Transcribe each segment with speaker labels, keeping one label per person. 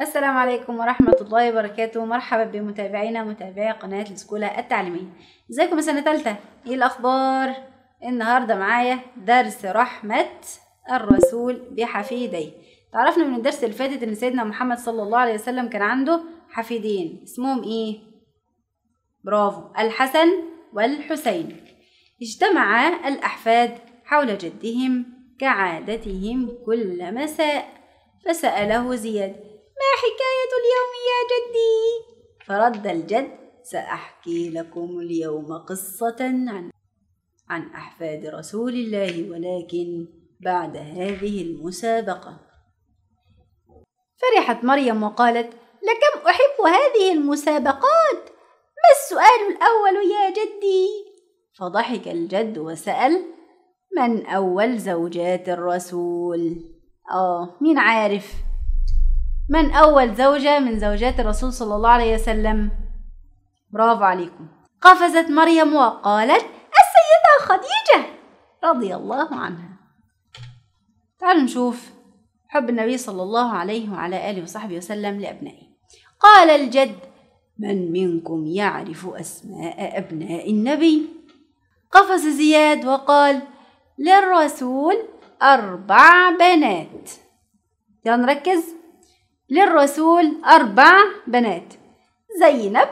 Speaker 1: السلام عليكم ورحمة الله وبركاته مرحبا بمتابعينا متابعي قناة السكولة التعليمية ازيكم يا سنة تالتة ايه الأخبار النهاردة معايا درس رحمة الرسول بحفيديه تعرفنا من الدرس اللي فاتت ان سيدنا محمد صلى الله عليه وسلم كان عنده حفيدين اسمهم ايه برافو الحسن والحسين اجتمع الأحفاد حول جدهم كعادتهم كل مساء فسأله زياد حكاية اليوم يا جدي؟ فرد الجد سأحكي لكم اليوم قصة عن عن أحفاد رسول الله ولكن بعد هذه المسابقة فرحت مريم وقالت لكم أحب هذه المسابقات ما السؤال الأول يا جدي؟ فضحك الجد وسأل من أول زوجات الرسول؟ آه مين عارف؟ من أول زوجة من زوجات الرسول صلى الله عليه وسلم برافو عليكم قفزت مريم وقالت السيدة خديجة رضي الله عنها تعالوا نشوف حب النبي صلى الله عليه وعلى آله وصحبه وسلم لأبنائه قال الجد من منكم يعرف أسماء أبناء النبي قفز زياد وقال للرسول أربع بنات يلا نركز للرسول أربع بنات زينب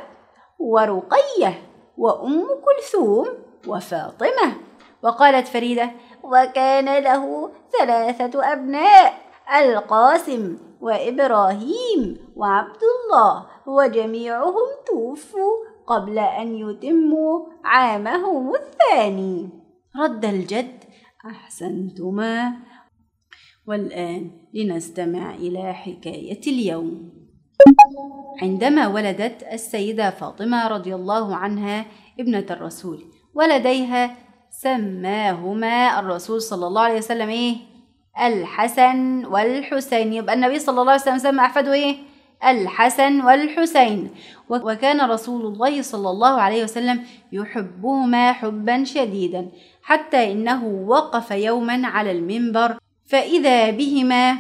Speaker 1: ورقية وأم كلثوم وفاطمة وقالت فريدة وكان له ثلاثة أبناء القاسم وإبراهيم وعبد الله وجميعهم توفوا قبل أن يتموا عامهم الثاني رد الجد أحسنتما والآن لنستمع إلى حكاية اليوم. عندما ولدت السيدة فاطمة رضي الله عنها ابنة الرسول ولديها سماهما الرسول صلى الله عليه وسلم إيه؟ الحسن والحسين يبقى النبي صلى الله عليه وسلم سمى أحفاده إيه؟ الحسن والحسين وكان رسول الله صلى الله عليه وسلم يحبهما حبا شديدا حتى انه وقف يوما على المنبر فإذا بهما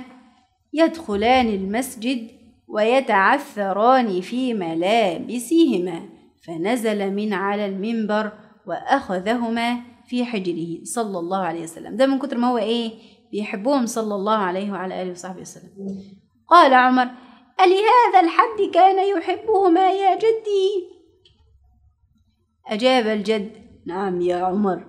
Speaker 1: يدخلان المسجد ويتعثران في ملابسهما فنزل من على المنبر وأخذهما في حجره صلى الله عليه وسلم ده من كتر ما هو إيه بيحبهم صلى الله عليه وعلى آله وصحبه وسلم قال عمر ألهذا الحد كان يحبهما يا جدي أجاب الجد نعم يا عمر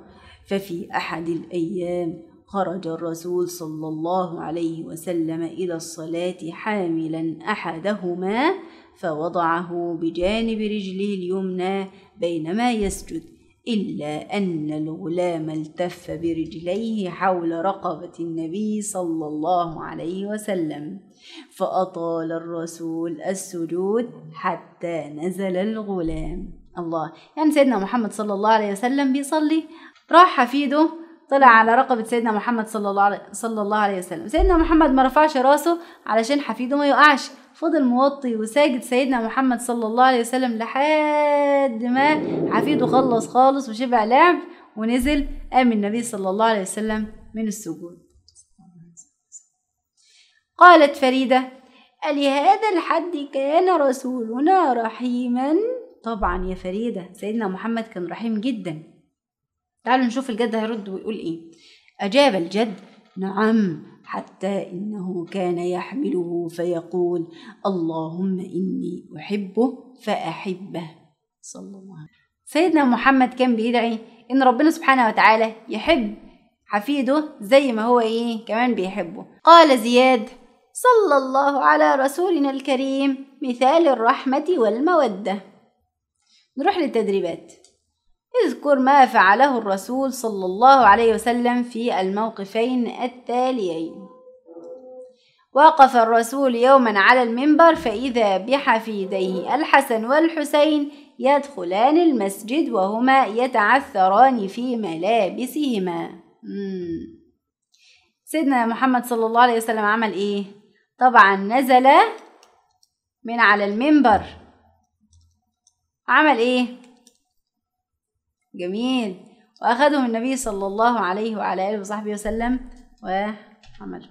Speaker 1: ففي أحد الأيام خرج الرسول صلى الله عليه وسلم الى الصلاه حاملا احدهما فوضعه بجانب رجله اليمنى بينما يسجد الا ان الغلام التف برجليه حول رقبه النبي صلى الله عليه وسلم فاطال الرسول السجود حتى نزل الغلام الله يعني سيدنا محمد صلى الله عليه وسلم بيصلي راح حفيده طلع على رقبة سيدنا محمد صلى الله عليه صلى الله عليه وسلم سيدنا محمد ما رفعش راسه علشان حفيده ما يقعش فضل موطي وساجد سيدنا محمد صلى الله عليه وسلم لحد ما حفيده خلص خالص وشبع لعب ونزل قام النبي صلى الله عليه وسلم من السجود قالت فريدة ألي هذا الحد كان رسولنا رحيما طبعا يا فريدة سيدنا محمد كان رحيم جدا تعالوا نشوف الجد هيرد ويقول ايه اجاب الجد نعم حتى انه كان يحمله فيقول اللهم اني احبه فاحبه صلى الله عليه وسلم سيدنا محمد كان بيدعي ان ربنا سبحانه وتعالى يحب حفيده زي ما هو ايه كمان بيحبه قال زياد صلى الله على رسولنا الكريم مثال الرحمة والمودة نروح للتدريبات اذكر ما فعله الرسول صلى الله عليه وسلم في الموقفين التاليين وقف الرسول يوما على المنبر فإذا بحفيديه الحسن والحسين يدخلان المسجد وهما يتعثران في ملابسهما سيدنا محمد صلى الله عليه وسلم عمل ايه طبعا نزل من على المنبر عمل ايه جميل وأخذهم النبي صلى الله عليه وعلى آله وصحبه وسلم وعملوا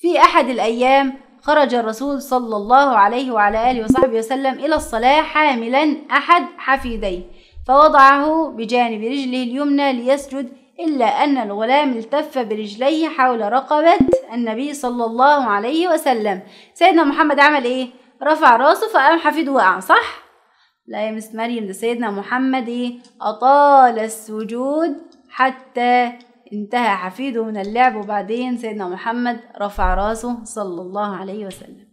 Speaker 1: في أحد الأيام خرج الرسول صلى الله عليه وعلى آله وصحبه وسلم إلى الصلاة حاملا أحد حفيديه فوضعه بجانب رجله اليمنى ليسجد إلا أن الغلام التف برجليه حول رقبة النبي صلى الله عليه وسلم سيدنا محمد عمل إيه؟ رفع راسه فقام حفيده وقع صح؟ لا يا مس مريم ده سيدنا محمد ايه أطال السجود حتى انتهى حفيده من اللعب وبعدين سيدنا محمد رفع راسه صلى الله عليه وسلم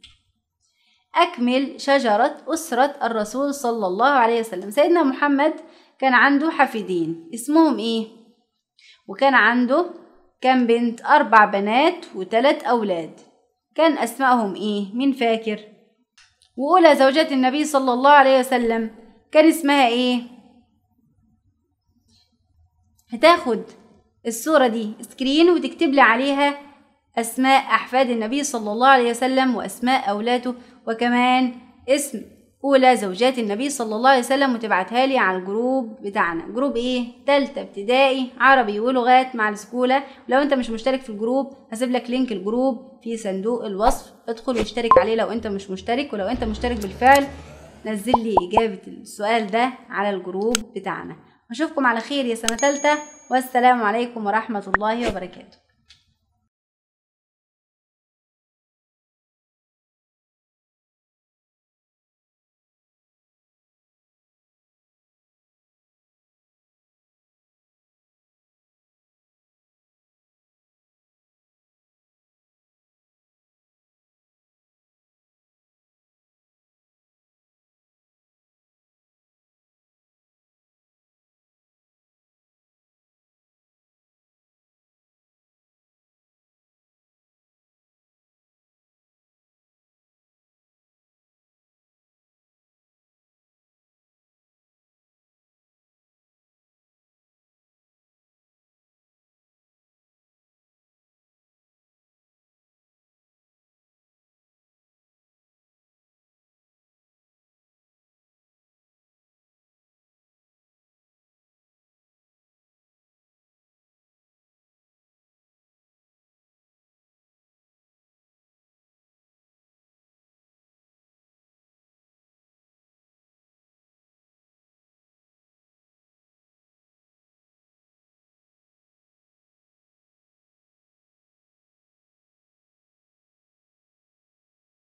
Speaker 1: أكمل شجرة أسرة الرسول صلى الله عليه وسلم سيدنا محمد كان عنده حفيدين اسمهم إيه؟ وكان عنده كان بنت أربع بنات وتلات أولاد كان أسمائهم إيه؟ مين فاكر؟ وأولى زوجات النبي صلى الله عليه وسلم كان اسمها إيه؟ هتاخد الصورة دي سكرين وتكتب لي عليها أسماء أحفاد النبي صلى الله عليه وسلم وأسماء أولاده وكمان اسم اولى زوجات النبي صلى الله عليه وسلم وتبعتها لي على الجروب بتاعنا جروب ايه تالتة ابتدائي عربي ولغات مع السكوله لو انت مش مشترك في الجروب هسيب لك لينك الجروب في صندوق الوصف ادخل واشترك عليه لو انت مش مشترك ولو انت مشترك بالفعل نزل لي اجابه السؤال ده على الجروب بتاعنا اشوفكم على خير يا سنه تالتة والسلام عليكم ورحمه الله وبركاته